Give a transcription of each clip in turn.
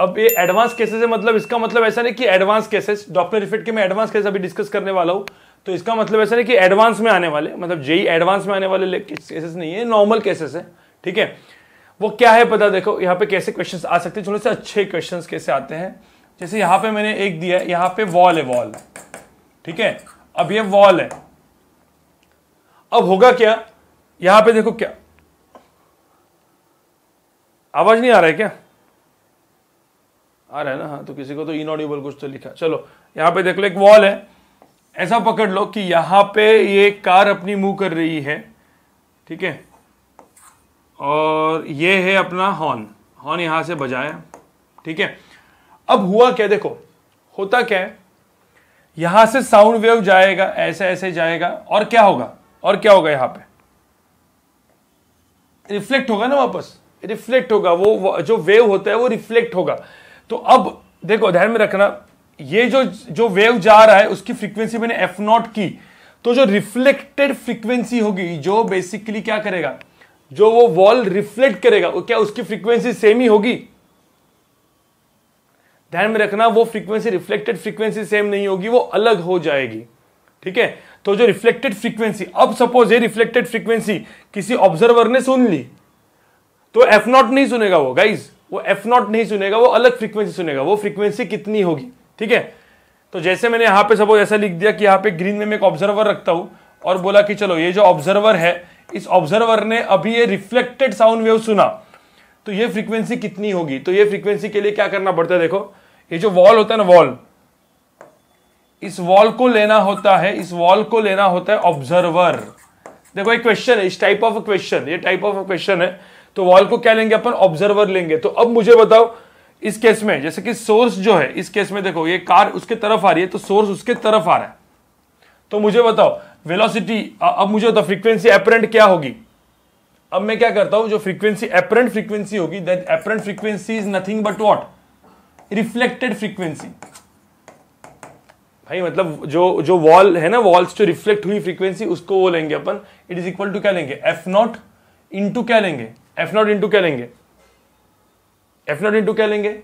अब ये advance cases है मतलब इसका मतलब ऐसा नहीं कि एडवांस केसेस डॉक्टर इफेक्ट के मैं एडवांस केस अभी डिस्कस करने वाला हूँ तो इसका मतलब ऐसा नहीं कि एडवांस में आने वाले मतलब जेई एडवांस में आने वाले केसेस नहीं है नॉर्मल केसेस है ठीक है वो क्या है पता देखो यहाँ पे कैसे क्वेश्चन आ सकते हैं थोड़े से अच्छे क्वेश्चन कैसे आते हैं जैसे यहाँ पे मैंने एक दिया है यहाँ पे वॉल है वॉल ठीक है अब ये वॉल है अब होगा क्या यहां पे देखो क्या आवाज नहीं आ रहा है क्या आ रहा है ना हाँ तो किसी को तो इनऑडिबल कुछ तो लिखा चलो यहाँ पे देख लो एक वॉल है ऐसा पकड़ लो कि यहाँ पे ये कार अपनी मूव कर रही है ठीक है और ये है अपना हॉर्न हॉर्न यहाँ से बजाया ठीक है अब हुआ क्या देखो होता क्या है यहां से साउंड वेव जाएगा ऐसे ऐसे जाएगा और क्या होगा और क्या होगा यहां पे रिफ्लेक्ट होगा ना वापस रिफ्लेक्ट होगा वो जो वेव होता है वो रिफ्लेक्ट होगा तो अब देखो ध्यान में रखना ये जो जो वेव जा रहा है उसकी फ्रीक्वेंसी मैंने एफ नॉट की तो जो रिफ्लेक्टेड फ्रीक्वेंसी होगी जो बेसिकली क्या करेगा जो वो वॉल रिफ्लेक्ट करेगा वो क्या उसकी फ्रीक्वेंसी सेम ही होगी ध्यान में रखना वो फ्रीक्वेंसी रिफ्लेक्टेड फ्रीक्वेंसी सेम नहीं होगी वो अलग हो जाएगी ठीक है तो जो रिफ्लेक्टेड फ्रीक्वेंसी अब सपोज ये रिफ्लेक्टेड फ्रीक्वेंसी किसी ऑब्जर्वर ने सुन ली तो एफ नॉट नहीं सुनेगा वो गाइज वो एफ नॉट नहीं सुनेगा वो अलग फ्रीक्वेंसी सुनेगा वो फ्रीक्वेंसी कितनी होगी ठीक है तो जैसे मैंने यहाँ पे सबोज ऐसा लिख दिया कि यहां पे ग्रीन में मैं एक ऑब्जर्वर रखता हूं और बोला कि चलो ये जो ऑब्जर्वर है इस ऑब्जर्वर ने अभी ये रिफ्लेक्टेड साउंड वेव सुना तो ये फ्रीक्वेंसी कितनी होगी तो ये फ्रीक्वेंसी के लिए क्या करना पड़ता है देखो ये जो वॉल होता है ना वॉल इस वॉल को लेना होता है इस वॉल को लेना होता है ऑब्जर्वर देखो एक क्वेश्चन है इस टाइप ऑफ क्वेश्चन ये टाइप ऑफ क्वेश्चन है तो वॉल को क्या लेंगे अपन ऑब्जर्वर लेंगे तो अब मुझे बताओ इस केस में जैसे कि सोर्स जो है इस केस में देखो ये कार उसके तरफ आ रही है तो सोर्स उसके तरफ आ रहा है तो मुझे बताओ वेलोसिटी अब मुझे बताओ फ्रीक्वेंसी एपरेंट क्या होगी अब मैं क्या करता हूं जो फ्रीक्वेंसी एपरेंट फ्रीक्वेंसी होगी that apparent frequency is nothing but what reflected frequency भाई मतलब जो जो वॉल है ना वॉल्स जो रिफ्लेक्ट हुई फ्रीक्वेंसी उसको वो लेंगे अपन इट इज इक्वल टू क्या लेंगे एफ नॉट इंटू क्या लेंगे एफ नॉट इंटू क्या लेंगे एफ नॉट इंटू क्या लेंगे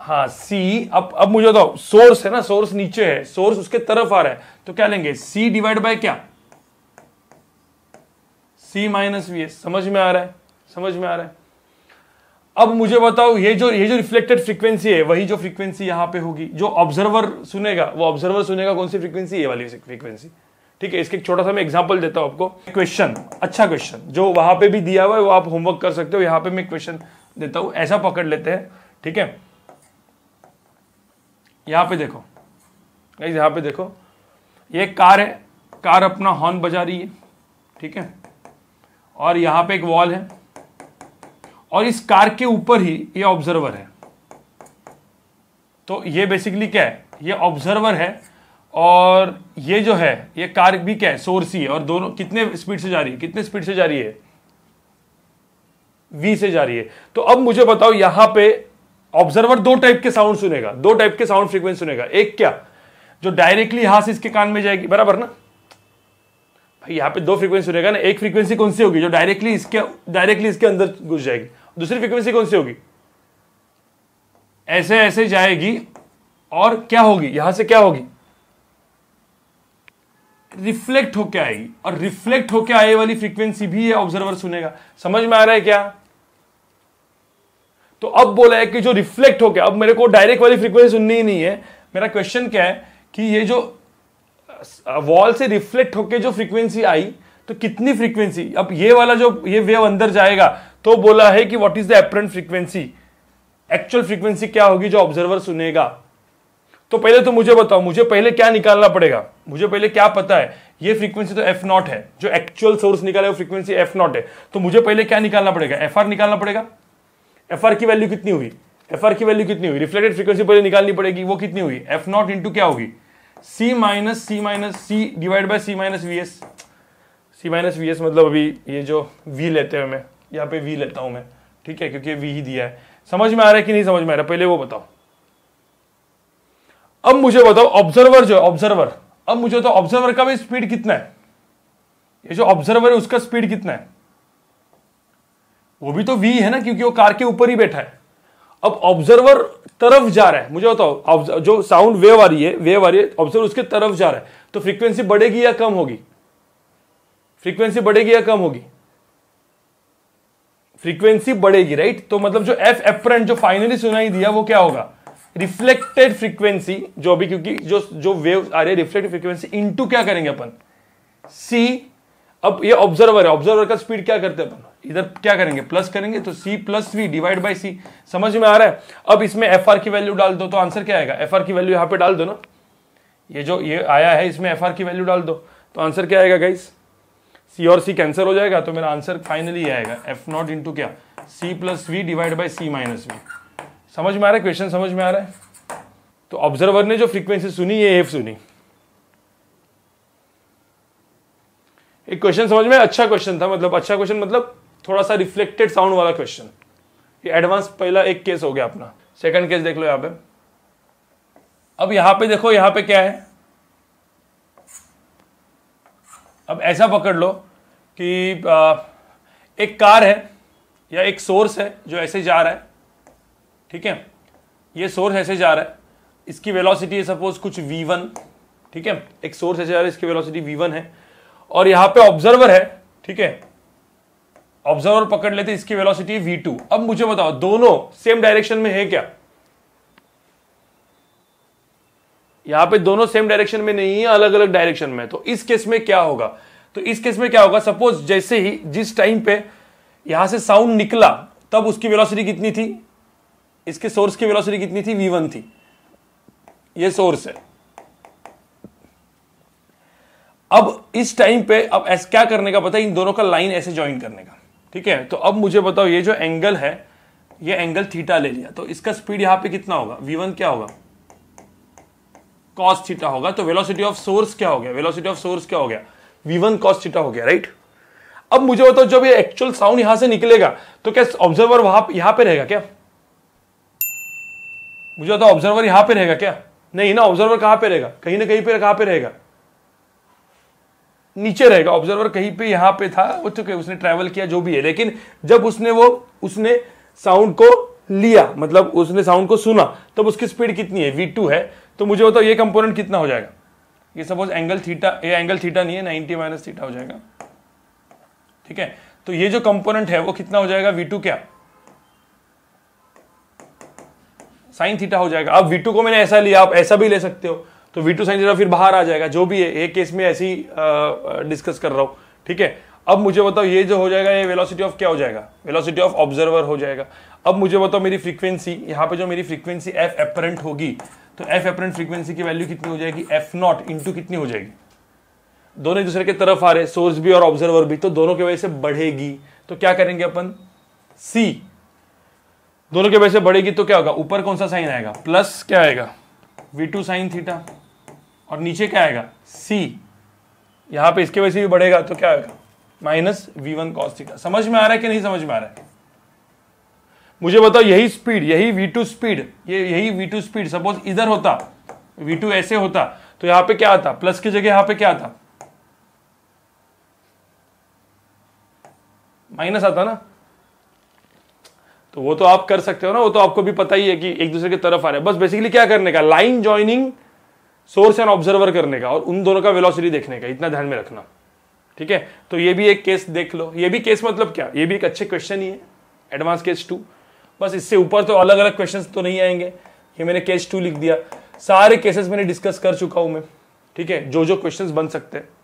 हाँ सी अब अब मुझे बताओ सोर्स है ना सोर्स नीचे है सोर्स उसके तरफ आ रहा है तो क्या लेंगे सी डिवाइड बाय क्या सी माइनस वी एस समझ में आ रहा है समझ में आ रहा है अब मुझे बताओ ये जो ये जो रिफ्लेक्टेड फ्रीक्वेंसी है वही जो फ्रीक्वेंसी यहां पे होगी जो ऑब्जर्वर सुनेगा वो ऑब्जर्वर सुनेगा कौन सी फ्रीक्वेंसी ये वाली फ्रीक्वेंसी ठीक है इसके एक छोटा सा मैं एग्जाम्पल देता हूँ आपको क्वेश्चन अच्छा क्वेश्चन जो वहां पे भी दिया हुआ है वो आप होमवर्क कर सकते हो यहाँ पे मैं क्वेश्चन देता हूँ ऐसा पकड़ लेते हैं ठीक है यहाँ पे देखो यहाँ पे देखो ये कार है कार अपना हॉर्न बजा रही है ठीक है और यहाँ पे एक वॉल है और इस कार के ऊपर ही ये ऑब्जर्वर है तो ये बेसिकली क्या है ये ऑब्जर्वर है और ये जो है ये कार भी क्या है सोर्स ही है और दोनों कितने स्पीड से जा रही है कितने स्पीड से जा रही है वी से जा रही है तो अब मुझे बताओ यहां पे ऑब्जर्वर दो टाइप के साउंड सुनेगा दो टाइप के साउंड फ्रीक्वेंसी सुनेगा एक क्या जो डायरेक्टली यहां से इसके कान में जाएगी बराबर ना भाई यहां पे दो फ्रीक्वेंसी सुनेगा ना एक फ्रीक्वेंसी कौन सी होगी जो डायरेक्टली इसके डायरेक्टली इसके अंदर घुस जाएगी दूसरी फ्रीक्वेंसी कौन सी होगी ऐसे ऐसे जाएगी और क्या होगी यहां से क्या होगी रिफ्लेक्ट होके आएगी और रिफ्लेक्ट होके आए वाली फ्रीक्वेंसी भी ये ऑब्जर्वर सुनेगा समझ में आ रहा है क्या तो अब बोला है कि जो रिफ्लेक्ट होके अब मेरे को डायरेक्ट वाली फ्रीक्वेंसी सुननी ही नहीं है मेरा क्वेश्चन क्या है कि ये जो वॉल से रिफ्लेक्ट होके जो फ्रीक्वेंसी आई तो कितनी फ्रीक्वेंसी अब ये वाला जो ये वेव अंदर जाएगा तो बोला है कि what is the apparent frequency actual frequency क्या होगी जो ऑब्जर्वर सुनेगा तो पहले तो मुझे बताओ मुझे पहले क्या निकालना पड़ेगा मुझे पहले क्या पता है ये फ्रीक्वेंसी तो एफ नॉट है जो एक्चुअल सोर्स निकाला है वो फ्रीक्वेंसी एफ नॉट है तो मुझे पहले क्या निकालना पड़ेगा एफ आर निकालना पड़ेगा एफ आर की वैल्यू कितनी हुई एफ आर की वैल्यू कितनी हुई रिफ्लेक्टेड फ्रीक्वेंसी पहले निकालनी पड़ेगी वो कितनी हुई एफ नॉट इंटू क्या होगी C minus C minus C divide by C minus V S C minus V S मतलब अभी ये जो वी लेते हैं मैं यहाँ पे वी लेता हूँ मैं ठीक है क्योंकि वी ही दिया है समझ में आ रहा है कि नहीं समझ में आ रहा है पहले वो बताओ अब मुझे बताओ ऑब्जर्वर जो है ऑब्जर्वर अब मुझे बताओ ऑब्जर्वर का भी स्पीड कितना है ये जो ऑब्जर्वर है उसका स्पीड कितना है वो भी तो वी है ना क्योंकि वो कार के ऊपर ही बैठा है अब ऑब्जर्वर तरफ जा रहा है मुझे बताओ जो साउंड वेव आ रही है वेव आ रही है ऑब्जर्वर उसके तरफ जा रहा है तो फ्रीक्वेंसी बढ़ेगी या कम होगी फ्रीक्वेंसी बढ़ेगी या कम होगी फ्रीक्वेंसी बढ़ेगी राइट तो मतलब जो एफ एफरेंट जो फाइनली सुनाई दिया वो क्या होगा रिफ्लेक्टेड फ्रीक्वेंसी जो अभी क्योंकि जो जो वेव आ रही है रिफ्लेक्टेड फ्रीक्वेंसी इनटू क्या करेंगे अपन सी अब ये ऑब्जर्वर है ऑब्जर्वर का स्पीड क्या करते हैं अपन इधर क्या करेंगे प्लस करेंगे तो C plus V divide by C समझ में आ रहा है अब इसमें एफ आर की वैल्यू डाल दो तो आंसर क्या आएगा एफ आर की वैल्यू यहां पे डाल दो ना ये जो ये आया है इसमें एफ आर की वैल्यू डाल दो तो आंसर क्या आएगा गाइस सी और सी कैंसिल हो जाएगा तो मेरा आंसर फाइनली आएगा एफ नॉट इंटू क्या C plus V divide by C minus V समझ में आ रहा है क्वेश्चन समझ में आ रहा है तो ऑब्जर्वर ने जो फ्रीक्वेंसी सुनी ये एफ सुनी एक क्वेश्चन समझ में अच्छा क्वेश्चन था मतलब अच्छा क्वेश्चन मतलब थोड़ा सा रिफ्लेक्टेड साउंड वाला क्वेश्चन ये एडवांस पहला एक केस हो गया अपना सेकंड केस देख लो यहां पे अब यहां पे देखो यहां पे क्या है अब ऐसा पकड़ लो कि आ, एक कार है या एक सोर्स है जो ऐसे जा रहा है ठीक है ये सोर्स ऐसे जा रहा है इसकी वेलोसिटी है सपोज कुछ v1 ठीक है एक सोर्स ऐसे जा रहा है इसकी वेलोसिटी v1 है और यहां पे ऑब्जर्वर है ठीक है ऑब्जर्वर पकड़ लेते इसकी वेलोसिटी है v2 अब मुझे बताओ दोनों सेम डायरेक्शन में है क्या यहां पे दोनों सेम डायरेक्शन में नहीं है अलग अलग डायरेक्शन में तो इस केस में क्या होगा तो इस केस में क्या होगा सपोज जैसे ही जिस टाइम पे यहां से साउंड निकला तब उसकी वेलोसिटी कितनी थी इसके सोर्स की वेलोसिटी कितनी थी वी थी ये सोर्स है अब इस टाइम पे अब ऐसा क्या करने का पता है इन दोनों का लाइन ऐसे ज्वाइन करने का ठीक है तो अब मुझे बताओ ये जो एंगल है ये एंगल थीटा ले लिया तो इसका स्पीड यहां पे कितना होगा v1 क्या होगा cos थीटा होगा तो वेलोसिटी ऑफ सोर्स क्या हो गया वेलोसिटी ऑफ सोर्स क्या हो गया v1 cos थीटा हो गया राइट अब मुझे बताओ जब ये एक्चुअल साउंड यहां से निकलेगा तो क्या ऑब्जर्वर वहां यहां पे रहेगा क्या मुझे तो ऑब्जर्वर यहां पे रहेगा क्या नहीं ना ऑब्जर्वर कहां पे रहेगा कहीं ना कहीं पे कहां पे रहेगा नीचे रहेगा ऑब्जर्वर कहीं पे यहां पे था वो चुके तो उसने ट्रैवल किया जो भी है लेकिन जब उसने वो उसने साउंड को लिया मतलब उसने साउंड को सुना तब उसकी स्पीड कितनी है वी टू है तो मुझे बताओ ये कंपोनेंट कितना हो जाएगा ये सपोज एंगल थीटा ये एंगल थीटा नहीं है नाइनटी माइनस थीटा हो जाएगा ठीक है तो ये जो कंपोनेंट है वो कितना हो जाएगा वी टू क्या साइन थीटा हो जाएगा अब वीटू को मैंने ऐसा लिया आप ऐसा भी ले सकते हो तो वीटू साइन थीटा फिर बाहर आ जाएगा जो भी है एक केस में ऐसी डिस्कस कर रहा हूं ठीक है अब मुझे बताओ ये जो हो जाएगा ये वेलोसिटी ऑफ क्या हो जाएगा वेलोसिटी ऑफ ऑब्जर्वर हो जाएगा अब मुझे बताओ मेरी फ्रीक्वेंसी यहाँ पे जो मेरी फ्रीक्वेंसी एफ एपरेंट होगी तो एफ एपरेंट फ्रीक्वेंसी की वैल्यू कितनी हो जाएगी एफ नॉट इंटू कितनी हो जाएगी दोनों एक दूसरे के तरफ आ रहे सोर्स भी और ऑब्जर्वर भी तो दोनों की वजह से बढ़ेगी तो क्या करेंगे अपन सी दोनों के वैसे बढ़ेगी तो क्या होगा ऊपर कौन सा साइन आएगा प्लस क्या आएगा वी टू साइन थीटा और नीचे क्या आएगा सी यहाँ पे इसके वैसे भी बढ़ेगा तो क्या आएगा minus V one cos theta समझ में आ रहा है कि नहीं समझ में आ रहा है मुझे बताओ यही स्पीड यही वी टू स्पीड ये यही वी टू स्पीड सपोज इधर होता वी टू ऐसे होता तो यहां पे क्या आता प्लस की जगह यहां पे क्या आता माइनस आता ना तो वो तो आप कर सकते हो ना वो तो आपको भी पता ही है कि एक दूसरे की तरफ आ रहा है बस बेसिकली क्या करने का line joining source and observer करने का और उन दोनों का वेलोसिटी देखने का इतना ध्यान में रखना ठीक है तो ये भी एक केस देख लो ये भी केस मतलब क्या ये भी एक अच्छे क्वेश्चन ही है एडवांस केस टू बस इससे ऊपर तो अलग अलग क्वेश्चन तो नहीं आएंगे ये मैंने केस टू लिख दिया सारे केसेस मैंने डिस्कस कर चुका हूं मैं ठीक है जो जो क्वेश्चन बन सकते हैं